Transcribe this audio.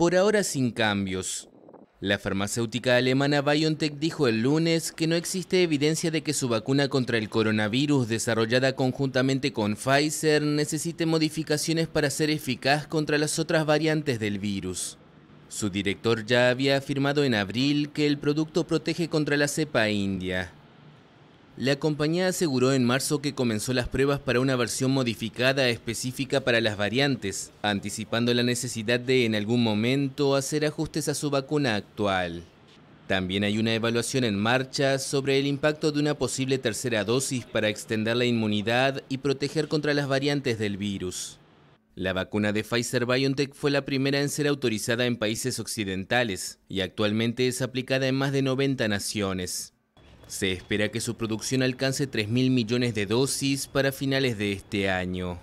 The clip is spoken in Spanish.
por ahora sin cambios. La farmacéutica alemana BioNTech dijo el lunes que no existe evidencia de que su vacuna contra el coronavirus desarrollada conjuntamente con Pfizer necesite modificaciones para ser eficaz contra las otras variantes del virus. Su director ya había afirmado en abril que el producto protege contra la cepa india. La compañía aseguró en marzo que comenzó las pruebas para una versión modificada específica para las variantes, anticipando la necesidad de en algún momento hacer ajustes a su vacuna actual. También hay una evaluación en marcha sobre el impacto de una posible tercera dosis para extender la inmunidad y proteger contra las variantes del virus. La vacuna de Pfizer BioNTech fue la primera en ser autorizada en países occidentales y actualmente es aplicada en más de 90 naciones. Se espera que su producción alcance 3.000 millones de dosis para finales de este año.